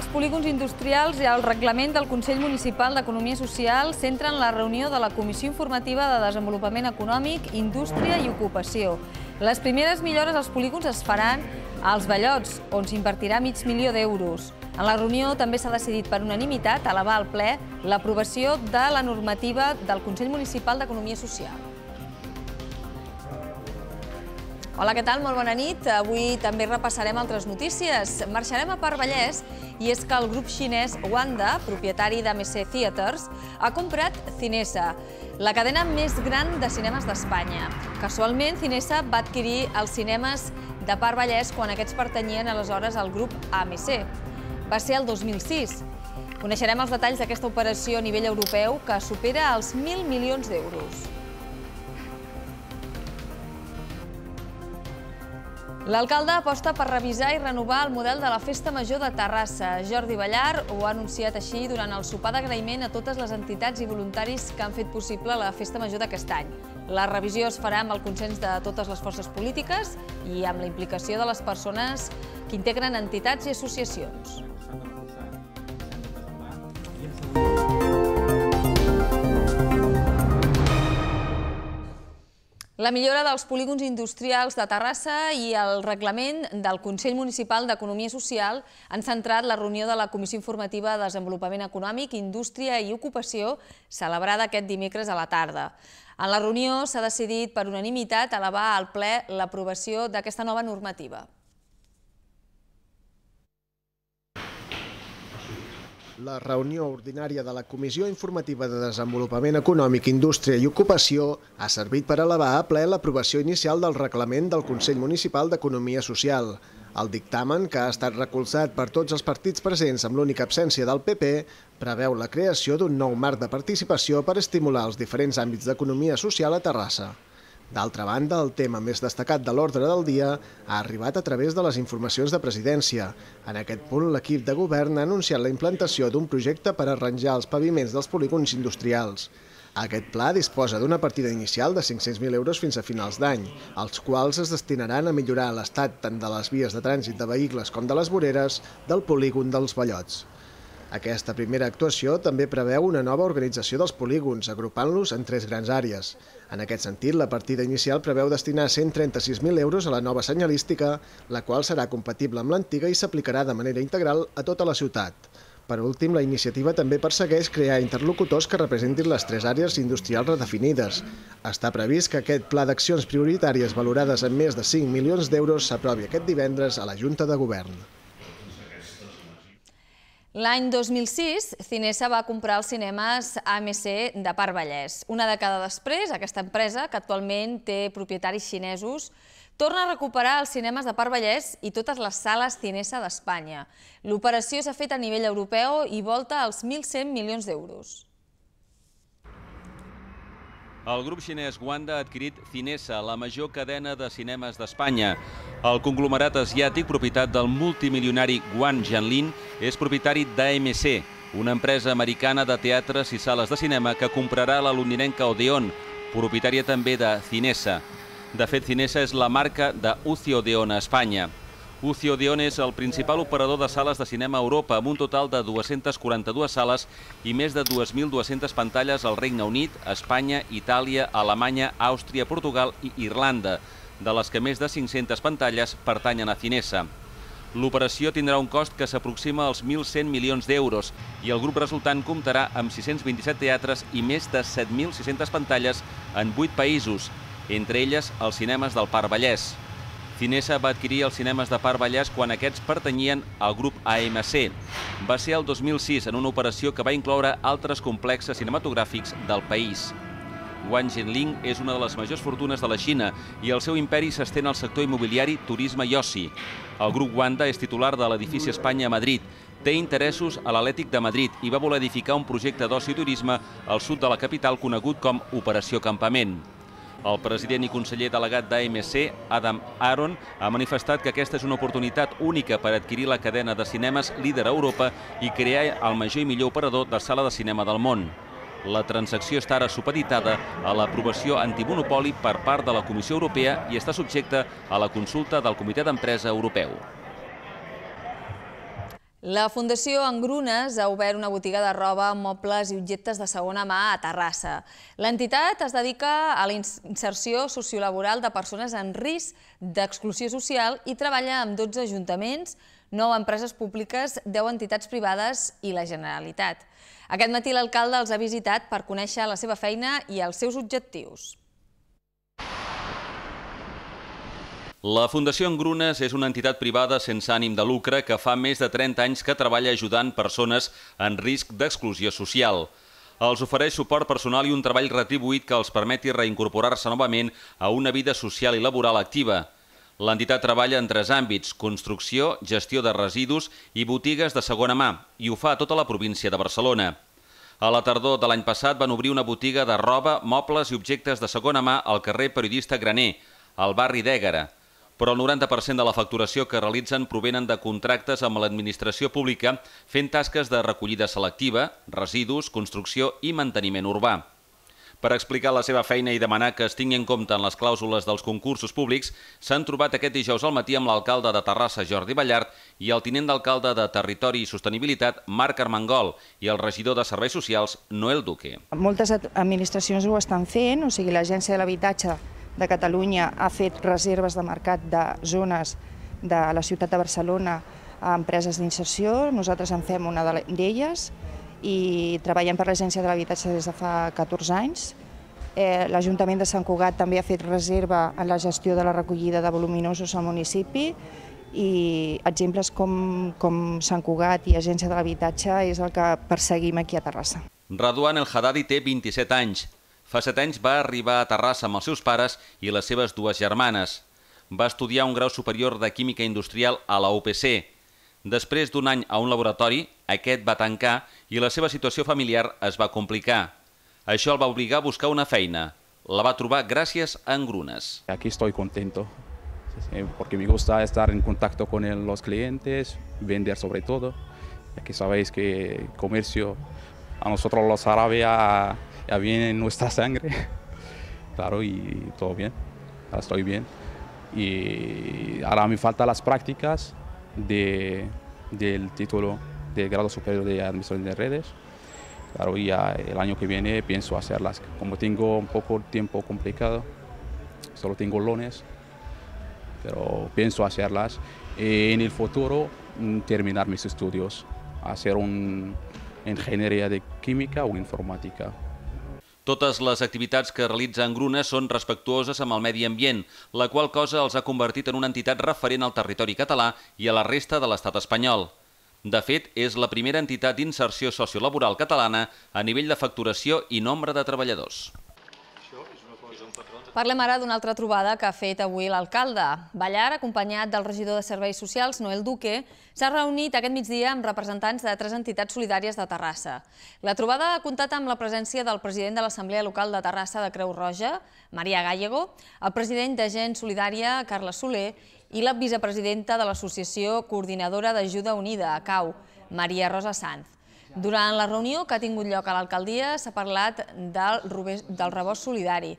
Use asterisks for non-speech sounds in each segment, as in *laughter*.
als polígons industrials i al reglament del Consell Municipal d'Economia Social centren la reunió de la Comissió Informativa de Desenvolupament Econòmic, Indústria i Ocupació. Les primeres millores als polígons es faran als Ballots, on s'invertirà mig milió d'euros. En la reunió també s'ha decidit per unanimitat elevar al ple l'aprovació de la normativa del Consell Municipal d'Economia Social. Hola, què tal? Molt bona nit. Avui també repassarem altres notícies. Marxarem a Vallès i és que el grup xinès Wanda, propietari d'AMC Theatres, ha comprat Cinesa, la cadena més gran de cinemes d'Espanya. Casualment, Cinesa va adquirir els cinemes de Vallès quan aquests pertanyien aleshores al grup AMC. Va ser el 2006. Coneixerem els detalls d'aquesta operació a nivell europeu que supera els 1.000 milions d'euros. L'alcalde aposta per revisar i renovar el model de la Festa Major de Terrassa. Jordi Ballar ho ha anunciat així durant el sopar d'agraïment a totes les entitats i voluntaris que han fet possible la Festa Major d'aquest any. La revisió es farà amb el consens de totes les forces polítiques i amb la implicació de les persones que integren entitats i associacions. La millora dels polígons industrials de Terrassa i el reglament del Consell Municipal d'Economia Social han centrat la reunió de la Comissió Informativa de Desenvolupament Econòmic, Indústria i Ocupació, celebrada aquest dimecres a la tarda. En la reunió s'ha decidit per unanimitat elevar al ple l'aprovació d'aquesta nova normativa. La reunió ordinària de la Comissió Informativa de Desenvolupament Econòmic, Indústria i Ocupació ha servit per elevar a ple l'aprovació inicial del reglament del Consell Municipal d'Economia Social. El dictamen, que ha estat recolzat per tots els partits presents amb l'única absència del PP, preveu la creació d'un nou marc de participació per estimular els diferents àmbits d'economia social a Terrassa. D'altra banda, el tema més destacat de l'ordre del dia ha arribat a través de les informacions de presidència. En aquest punt, l'equip de govern ha anunciat la implantació d'un projecte per arranjar els paviments dels polígons industrials. Aquest pla disposa d'una partida inicial de 500.000 euros fins a finals d'any, els quals es destinaran a millorar l'estat tant de les vies de trànsit de vehicles com de les voreres del polígon dels Ballots. Aquesta primera actuació també preveu una nova organització dels polígons, agrupant-los en tres grans àrees. En aquest sentit, la partida inicial preveu destinar 136.000 euros a la nova senyalística, la qual serà compatible amb l'antiga i s'aplicarà de manera integral a tota la ciutat. Per últim, la iniciativa també persegueix crear interlocutors que representin les tres àrees industrials redefinides. Està previst que aquest pla d'accions prioritàries valorades en més de 5 milions d'euros s'aprovi aquest divendres a la Junta de Govern. L'any 2006, Cinesa va comprar els cinemes AMC de Parc Vallès. Una dècada després, aquesta empresa, que actualment té propietaris xinesos, torna a recuperar els cinemes de Parc Vallès i totes les sales Cinesa d'Espanya. L'operació s'ha fet a nivell europeu i volta als 1.100 milions d'euros. El grup xinès Wanda ha adquirit Cinesa, la major cadena de cinemes d'Espanya. El conglomerat asiàtic, propietat del multimilionari Guan Jianlin, és propietari d'AMC, una empresa americana de teatres i sales de cinema que comprarà la londinenca Odeon, propietària també de Cinesa. De fet, Cinesa és la marca de Odeon a Espanya. UCI Odeon és el principal operador de sales de cinema a Europa, amb un total de 242 sales i més de 2.200 pantalles al Regne Unit, Espanya, Itàlia, Alemanya, Àustria, Portugal i Irlanda, de les que més de 500 pantalles pertanyen a Cinesa. L'operació tindrà un cost que s'aproxima als 1.100 milions d'euros i el grup resultant comptarà amb 627 teatres i més de 7.600 pantalles en 8 països, entre elles els cinemes del Parc Vallès. Cinesa va adquirir els cinemes de Parc Vallès quan aquests pertanyien al grup AMC. Va ser el 2006 en una operació que va incloure altres complexes cinematogràfics del país. Wang Jinling és una de les majors fortunes de la Xina i el seu imperi s'estén al sector immobiliari, turisme i oci. El grup Wanda és titular de l'edifici Espanya a Madrid, té interessos a l'Atlètic de Madrid i va voler edificar un projecte d'oci i turisme al sud de la capital conegut com Operació Campament. El president i conseller delegat d'AMC, Adam Aron, ha manifestat que aquesta és una oportunitat única per adquirir la cadena de cinemes líder a Europa i crear el major i millor operador de sala de cinema del món. La transacció està ara supeditada a l'aprovació antimonopoli per part de la Comissió Europea i està subjecta a la consulta del Comitè d'Empresa Europeu. La Fundació Engrunes ha obert una botiga de roba, mobles i objectes de segona mà a Terrassa. L'entitat es dedica a la inserció sociolaboral de persones en risc d'exclusió social i treballa amb 12 ajuntaments, 9 empreses públiques, 10 entitats privades i la Generalitat. Aquest matí l'alcalde els ha visitat per conèixer la seva feina i els seus objectius. La Fundació Engrunes és una entitat privada sense ànim de lucre que fa més de 30 anys que treballa ajudant persones en risc d'exclusió social. Els ofereix suport personal i un treball retribuït que els permeti reincorporar-se novament a una vida social i laboral activa. L'entitat treballa en tres àmbits, construcció, gestió de residus i botigues de segona mà, i ho fa a tota la província de Barcelona. A la tardor de l'any passat van obrir una botiga de roba, mobles i objectes de segona mà al carrer Periodista Graner, al barri d'Ègara, però el 90% de la facturació que realitzen provenen de contractes amb l'administració pública fent tasques de recollida selectiva, residus, construcció i manteniment urbà. Per explicar la seva feina i demanar que es tingui en compte en les clàusules dels concursos públics, s'han trobat aquest dijous al matí amb l'alcalde de Terrassa, Jordi Ballart, i el tinent d'alcalde de Territori i Sostenibilitat, Marc Armengol, i el regidor de Serveis Socials, Noel Duque. Moltes administracions ho estan fent, o sigui, l'Agència de l'Habitatge de Catalunya ha fet reserves de mercat de zones de la ciutat de Barcelona a empreses d'inserció. Nosaltres en fem una d'elles i treballem per l'Agència de l'Habitatge des de fa 14 anys. Eh, L'Ajuntament de Sant Cugat també ha fet reserva en la gestió de la recollida de voluminosos al municipi i exemples com, com Sant Cugat i Agència de l'Habitatge és el que perseguim aquí a Terrassa. Raduan El Haddadi té 27 anys, Fa set anys va arribar a Terrassa amb els seus pares i les seves dues germanes. Va estudiar un grau superior de química industrial a la UPC. Després d'un any a un laboratori, aquest va tancar i la seva situació familiar es va complicar. Això el va obligar a buscar una feina. La va trobar gràcies a engrunes. Aquí estoy contento eh, porque me gusta estar en contacto con los clientes, vender sobre todo. Aquí sabéis que comercio, a nosotros los árabes ya viene nuestra sangre. *laughs* claro, y todo bien, ahora estoy bien. Y ahora me faltan las prácticas del título de grado superior de administración de redes. Claro, y el año que viene pienso hacerlas. Como tengo un poco tiempo complicado, solo tengo lunes, pero pienso hacerlas. Eh, en el futuro, mm, terminar mis estudios, hacer un ingeniería de química o informática. Totes les activitats que realitza en Gruna són respectuoses amb el medi ambient, la qual cosa els ha convertit en una entitat referent al territori català i a la resta de l'estat espanyol. De fet, és la primera entitat d'inserció sociolaboral catalana a nivell de facturació i nombre de treballadors. Parlem ara d'una altra trobada que ha fet avui l'alcalde. Ballar, acompanyat del regidor de Serveis Socials, Noel Duque, s'ha reunit aquest migdia amb representants de tres entitats solidàries de Terrassa. La trobada ha comptat amb la presència del president de l'Assemblea Local de Terrassa de Creu Roja, Maria Gallego, el president de Gent Solidària, Carles Soler, i la vicepresidenta de l'Associació Coordinadora d'Ajuda Unida, CAU, Maria Rosa Sanz. Durant la reunió que ha tingut lloc a l'alcaldia s'ha parlat del, del rebost solidari.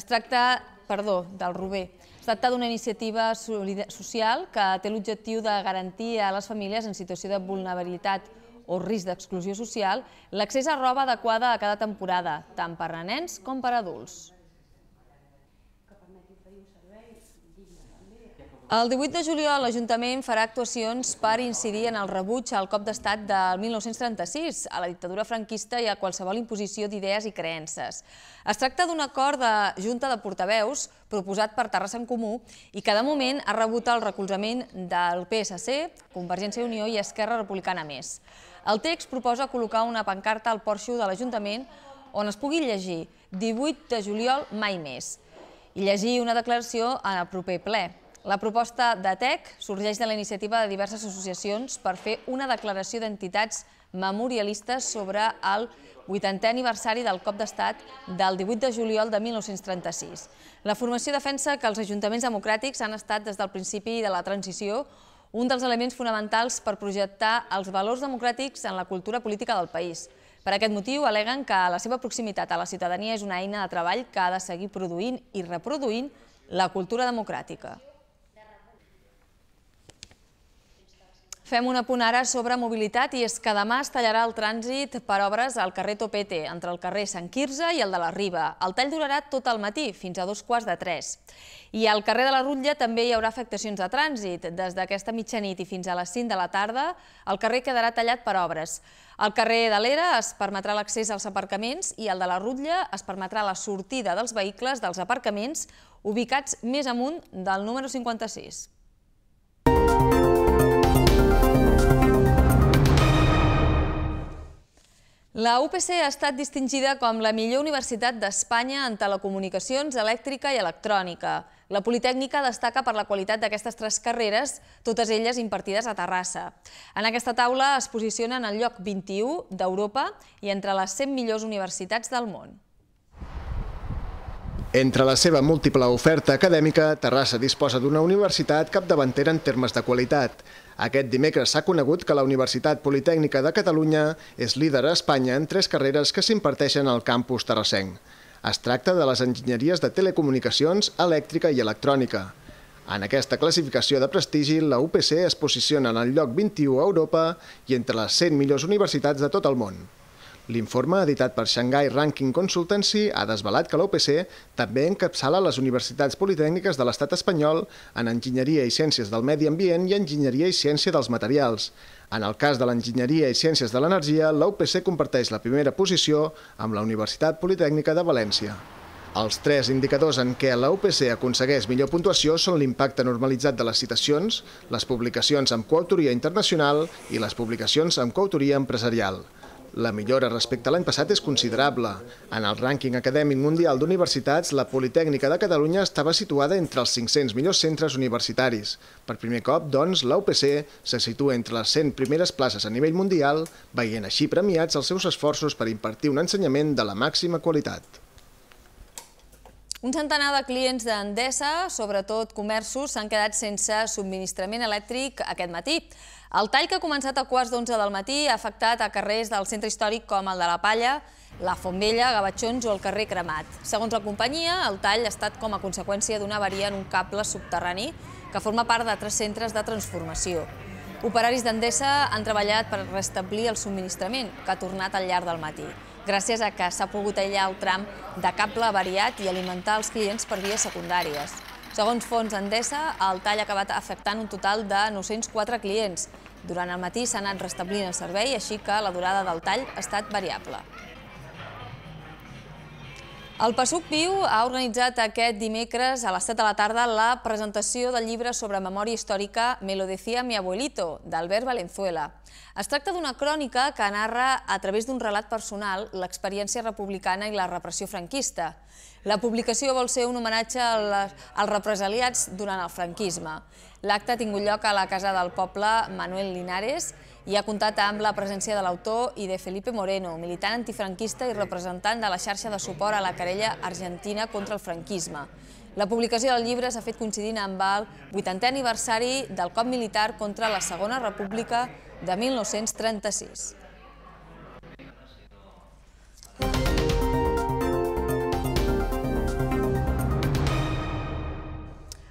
Es tracta, perdó, del rober. Es tracta d'una iniciativa social que té l'objectiu de garantir a les famílies en situació de vulnerabilitat o risc d'exclusió social l'accés a roba adequada a cada temporada, tant per a nens com per a adults. El 18 de juliol l'Ajuntament farà actuacions per incidir en el rebuig al cop d'estat del 1936, a la dictadura franquista i a qualsevol imposició d'idees i creences. Es tracta d'un acord de Junta de Portaveus proposat per Terrassa en Comú i que de moment ha rebut el recolzament del PSC, Convergència i Unió i Esquerra Republicana més. El text proposa col·locar una pancarta al porxo de l'Ajuntament on es pugui llegir 18 de juliol mai més i llegir una declaració en el proper ple. La proposta d'ATEC sorgeix de la iniciativa de diverses associacions per fer una declaració d'entitats memorialistes sobre el 80è aniversari del cop d'estat del 18 de juliol de 1936. La formació defensa que els ajuntaments democràtics han estat des del principi de la transició un dels elements fonamentals per projectar els valors democràtics en la cultura política del país. Per aquest motiu, aleguen que la seva proximitat a la ciutadania és una eina de treball que ha de seguir produint i reproduint la cultura democràtica. Fem un apunt ara sobre mobilitat i és que demà es tallarà el trànsit per obres al carrer Topete, entre el carrer Sant Quirze i el de la Riba. El tall durarà tot el matí, fins a dos quarts de tres. I al carrer de la Rutlla també hi haurà afectacions de trànsit. Des d'aquesta mitjanit i fins a les 5 de la tarda, el carrer quedarà tallat per obres. Al carrer de l'Era es permetrà l'accés als aparcaments i al de la Rutlla es permetrà la sortida dels vehicles dels aparcaments ubicats més amunt del número 56. La UPC ha estat distingida com la millor universitat d'Espanya en telecomunicacions, elèctrica i electrònica. La Politècnica destaca per la qualitat d'aquestes tres carreres, totes elles impartides a Terrassa. En aquesta taula es posiciona en el lloc 21 d'Europa i entre les 100 millors universitats del món. Entre la seva múltiple oferta acadèmica, Terrassa disposa d'una universitat capdavantera en termes de qualitat. Aquest dimecres s'ha conegut que la Universitat Politècnica de Catalunya és líder a Espanya en tres carreres que s'imparteixen al campus terrassenc. Es tracta de les enginyeries de telecomunicacions, elèctrica i electrònica. En aquesta classificació de prestigi, la UPC es posiciona en el lloc 21 a Europa i entre les 100 millors universitats de tot el món. L'informe, editat per Shanghai Ranking Consultancy, ha desvelat que l'OPC també encapçala les universitats politècniques de l'estat espanyol en enginyeria i ciències del medi ambient i enginyeria i ciència dels materials. En el cas de l'enginyeria i ciències de l'energia, l'OPC comparteix la primera posició amb la Universitat Politècnica de València. Els tres indicadors en què la UPC aconsegueix millor puntuació són l'impacte normalitzat de les citacions, les publicacions amb coautoria internacional i les publicacions amb coautoria empresarial. La millora respecte a l'any passat és considerable. En el rànquing acadèmic mundial d'universitats, la Politècnica de Catalunya estava situada entre els 500 millors centres universitaris. Per primer cop, doncs, l'UPC se situa entre les 100 primeres places a nivell mundial, veient així premiats els seus esforços per impartir un ensenyament de la màxima qualitat. Un centenar de clients d'Endesa, sobretot comerços, s'han quedat sense subministrament elèctric aquest matí. El tall que ha començat a quarts d'onze del matí ha afectat a carrers del centre històric com el de la Palla, la Fontvella, Gavatxons o el carrer Cremat. Segons la companyia, el tall ha estat com a conseqüència d'una avaria en un cable subterrani que forma part de tres centres de transformació. Operaris d'Endesa han treballat per restablir el subministrament, que ha tornat al llarg del matí gràcies a que s'ha pogut aïllar el tram de cable variat i alimentar els clients per vies secundàries. Segons fons d'Endesa, el tall ha acabat afectant un total de 904 clients. Durant el matí s'ha anat restablint el servei, així que la durada del tall ha estat variable. El PSUC Viu ha organitzat aquest dimecres a les 7 de la tarda la presentació del llibre sobre memòria històrica Me lo decía mi abuelito, d'Albert Valenzuela. Es tracta d'una crònica que narra, a través d'un relat personal, l'experiència republicana i la repressió franquista. La publicació vol ser un homenatge als represaliats durant el franquisme. L'acte ha tingut lloc a la Casa del Poble Manuel Linares i ha comptat amb la presència de l'autor i de Felipe Moreno, militant antifranquista i representant de la xarxa de suport a la querella argentina contra el franquisme. La publicació del llibre s'ha fet coincidint amb el 80è aniversari del cop militar contra la Segona República de 1936.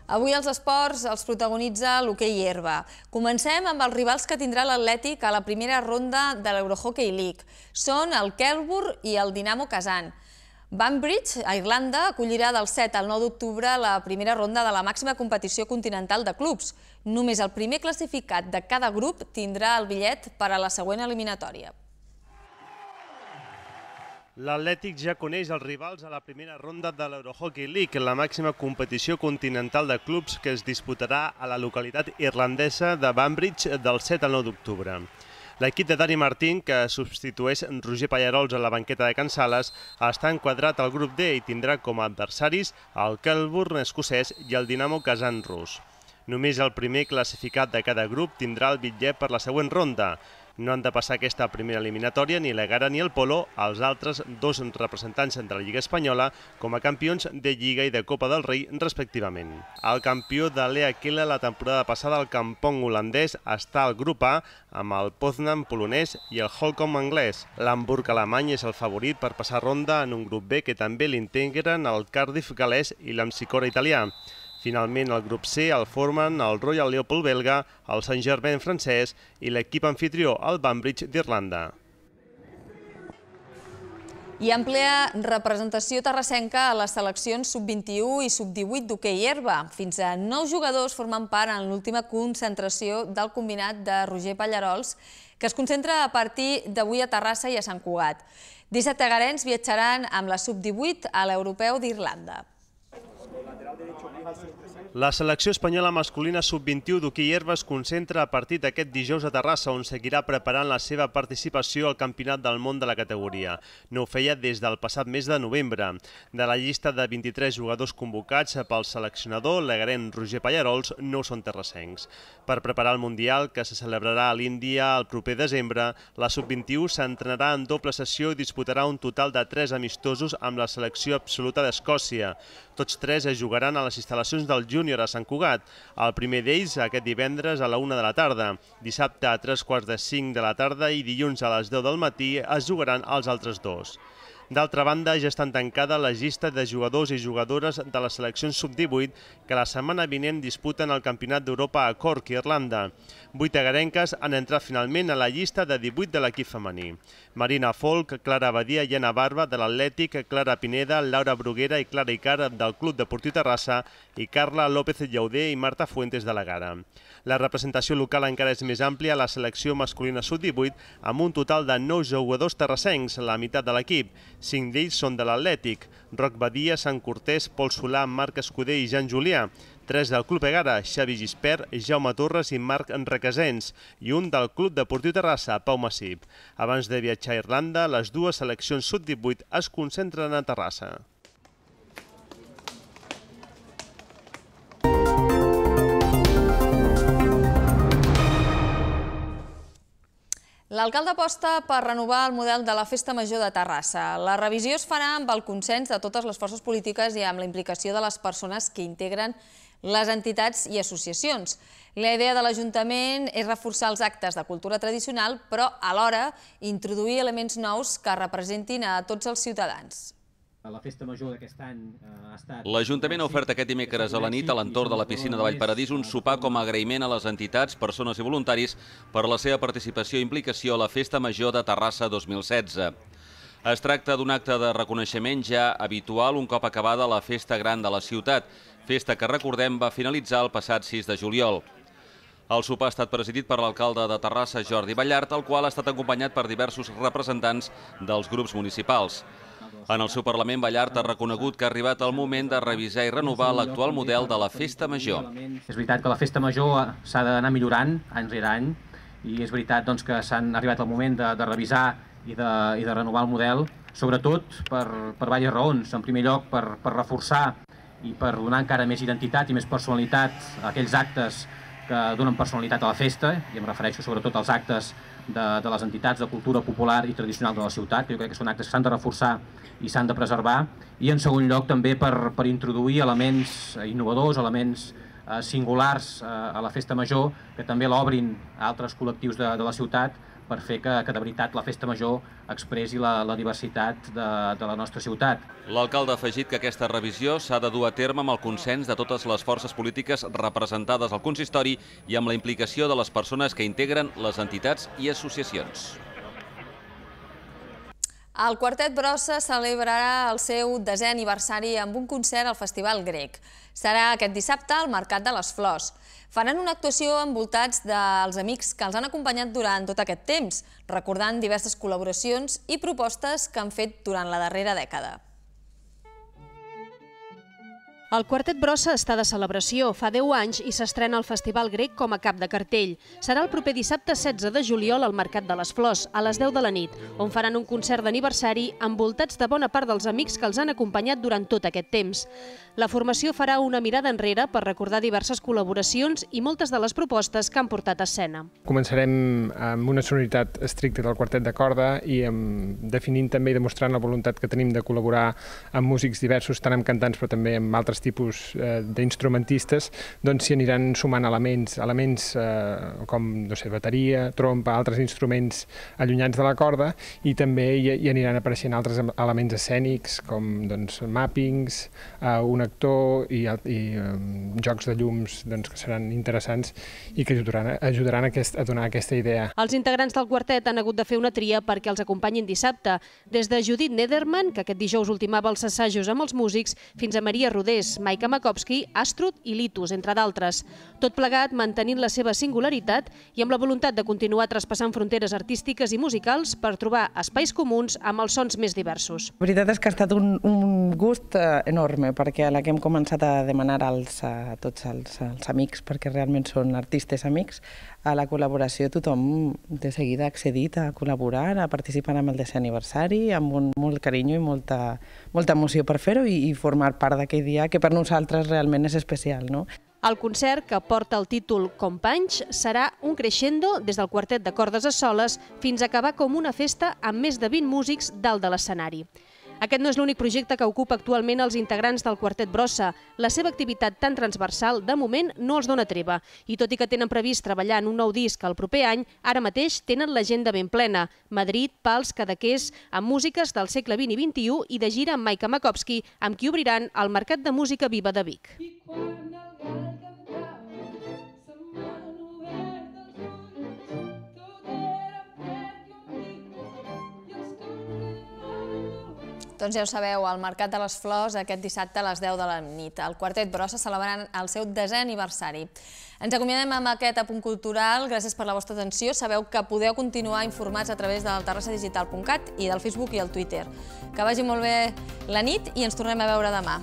Avui els esports els protagonitza l'hoquei herba. Comencem amb els rivals que tindrà l'Atlètic a la primera ronda de l'Eurohockey League. Són el Kelburg i el Dinamo Kazan. Banbridge, a Irlanda, acollirà del 7 al 9 d'octubre la primera ronda de la màxima competició continental de clubs. Només el primer classificat de cada grup tindrà el bitllet per a la següent eliminatòria. L'Atlètic ja coneix els rivals a la primera ronda de l'Eurohockey League, la màxima competició continental de clubs que es disputarà a la localitat irlandesa de Banbridge del 7 al 9 d'octubre. L'equip de Dani Martín, que substitueix Roger Pallarols a la banqueta de Can Sales, està enquadrat al grup D i tindrà com a adversaris el Kelburn escocès i el Dinamo Kazan rus. Només el primer classificat de cada grup tindrà el bitllet per la següent ronda, no han de passar aquesta primera eliminatòria ni la Gara ni el Polo, els altres dos representants de la Lliga Espanyola, com a campions de Lliga i de Copa del Rei, respectivament. El campió de l'EA Kela la temporada passada al Campong holandès està al grup A amb el Poznan polonès i el Holcomb anglès. L'Hamburg alemany és el favorit per passar ronda en un grup B que també l'integren el Cardiff galès i l'Amsicora italià. Finalment, el grup C el formen el Royal Leopold belga, el Saint Germain francès i l'equip anfitrió, el Banbridge d'Irlanda. I amplia representació terrassenca a les seleccions sub-21 i sub-18 d'hoquei herba. Fins a 9 jugadors formen part en l'última concentració del combinat de Roger Pallarols, que es concentra a partir d'avui a Terrassa i a Sant Cugat. 17 Garens viatjaran amb la sub-18 a l'Europeu d'Irlanda. La selecció espanyola masculina sub-21 d'hoquei herba es concentra a partir d'aquest dijous a Terrassa, on seguirà preparant la seva participació al Campionat del Món de la categoria. No ho feia des del passat mes de novembre. De la llista de 23 jugadors convocats pel seleccionador, l'agren Roger Pallarols no són terrassencs. Per preparar el Mundial, que se celebrarà a l'Índia el proper desembre, la sub-21 s'entrenarà en doble sessió i disputarà un total de 3 amistosos amb la selecció absoluta d'Escòcia. Tots tres es jugaran a les instal·lacions del júnior a Sant Cugat. El primer d'ells aquest divendres a la 1 de la tarda. Dissabte a 3 quarts de 5 de la tarda i dilluns a les 10 del matí es jugaran els altres dos. D'altra banda, ja estan tancada la llista de jugadors i jugadores de les seleccions sub-18 que la setmana vinent disputen el Campionat d'Europa a Cork, Irlanda. Vuit agarenques han entrat finalment a la llista de 18 de l'equip femení. Marina Folk, Clara Badia i Anna Barba de l'Atlètic, Clara Pineda, Laura Bruguera i Clara Icar del Club Deportiu Terrassa i Carla López Llaudé i Marta Fuentes de la Gara. La representació local encara és més àmplia a la selecció masculina sud-18 amb un total de 9 jugadors terrassencs, la meitat de l'equip. 5 d'ells són de l'Atlètic, Roc Badia, Sant Cortés, Pol Solà, Marc Escudé i Jan Julià. 3 del Club Egara, Xavi Gispert, Jaume Torres i Marc Requesens, i un del Club Deportiu Terrassa, Pau Massip. Abans de viatjar a Irlanda, les dues seleccions sud-18 es concentren a Terrassa. L'alcalde aposta per renovar el model de la Festa Major de Terrassa. La revisió es farà amb el consens de totes les forces polítiques i amb la implicació de les persones que integren les entitats i associacions. La idea de l'Ajuntament és reforçar els actes de cultura tradicional, però alhora introduir elements nous que representin a tots els ciutadans. Eh, la festa major d'aquest any eh, ha estat... L'Ajuntament ha ofert aquest dimecres a la nit a l'entorn de la piscina de Vallparadís un sopar com a agraïment a les entitats, persones i voluntaris per la seva participació i implicació a la Festa Major de Terrassa 2016. Es tracta d'un acte de reconeixement ja habitual un cop acabada la Festa Gran de la ciutat, festa que, recordem, va finalitzar el passat 6 de juliol. El sopar ha estat presidit per l'alcalde de Terrassa, Jordi Ballart, el qual ha estat acompanyat per diversos representants dels grups municipals. En el seu Parlament, Ballart ha reconegut que ha arribat el moment de revisar i renovar l'actual model de la Festa Major. És veritat que la Festa Major s'ha d'anar millorant any rere any i és veritat doncs, que s'han arribat al moment de, de revisar i de, i de renovar el model, sobretot per, per diverses raons. En primer lloc, per, per reforçar i per donar encara més identitat i més personalitat a aquells actes que donen personalitat a la festa, i em refereixo sobretot als actes de, de les entitats de cultura popular i tradicional de la ciutat, que jo crec que són actes que s'han de reforçar i s'han de preservar, i en segon lloc també per, per introduir elements eh, innovadors, elements eh, singulars eh, a la festa major, que també l'obrin a altres col·lectius de, de la ciutat, per fer que, que de veritat la festa major expressi la, la diversitat de, de la nostra ciutat. L'alcalde ha afegit que aquesta revisió s'ha de dur a terme amb el consens de totes les forces polítiques representades al consistori i amb la implicació de les persones que integren les entitats i associacions. El Quartet Brossa celebrarà el seu desè aniversari amb un concert al Festival Grec. Serà aquest dissabte al Mercat de les Flors. Faran una actuació envoltats dels amics que els han acompanyat durant tot aquest temps, recordant diverses col·laboracions i propostes que han fet durant la darrera dècada. El Quartet Brossa està de celebració fa 10 anys i s'estrena al Festival Grec com a cap de cartell. Serà el proper dissabte 16 de juliol al Mercat de les Flors, a les 10 de la nit, on faran un concert d'aniversari envoltats de bona part dels amics que els han acompanyat durant tot aquest temps. La formació farà una mirada enrere per recordar diverses col·laboracions i moltes de les propostes que han portat a escena. Començarem amb una sonoritat estricta del quartet de corda i amb, definint també i demostrant la voluntat que tenim de col·laborar amb músics diversos, tant amb cantants però també amb altres altres tipus eh, d'instrumentistes, doncs s'hi aniran sumant elements, elements eh, com, no sé, bateria, trompa, altres instruments allunyats de la corda, i també hi, hi aniran apareixent altres elements escènics, com doncs, mappings, eh, un actor i, i eh, jocs de llums doncs, que seran interessants i que ajudaran, ajudaran aquest, a donar aquesta idea. Els integrants del quartet han hagut de fer una tria perquè els acompanyin dissabte, des de Judit Nederman, que aquest dijous ultimava els assajos amb els músics, fins a Maria Rodés, Granollers, Maika Makovski, Astrut i Litus, entre d'altres. Tot plegat mantenint la seva singularitat i amb la voluntat de continuar traspassant fronteres artístiques i musicals per trobar espais comuns amb els sons més diversos. La veritat és que ha estat un, un gust eh, enorme perquè a la que hem començat a demanar als, a tots els, els amics, perquè realment són artistes amics, a la col·laboració tothom de seguida ha accedit a col·laborar, a participar en el desè aniversari, amb un, molt carinyo i molta, molta emoció per fer-ho i, i formar part d'aquell dia que que per nosaltres realment és especial. No? El concert, que porta el títol Companys, serà un crescendo des del quartet de cordes a soles fins a acabar com una festa amb més de 20 músics dalt de l'escenari. Aquest no és l'únic projecte que ocupa actualment els integrants del Quartet Brossa. La seva activitat tan transversal, de moment, no els dona treva. I tot i que tenen previst treballar en un nou disc el proper any, ara mateix tenen l'agenda ben plena. Madrid, Pals, Cadaqués, amb músiques del segle XX i XXI i de gira amb Maika Makovski, amb qui obriran el Mercat de Música Viva de Vic. Doncs ja ho sabeu, al Mercat de les Flors aquest dissabte a les 10 de la nit. El Quartet Brossa celebrant el seu desè aniversari. Ens acomiadem amb aquest apunt cultural. Gràcies per la vostra atenció. Sabeu que podeu continuar informats a través del terrassadigital.cat i del Facebook i el Twitter. Que vagi molt bé la nit i ens tornem a veure demà.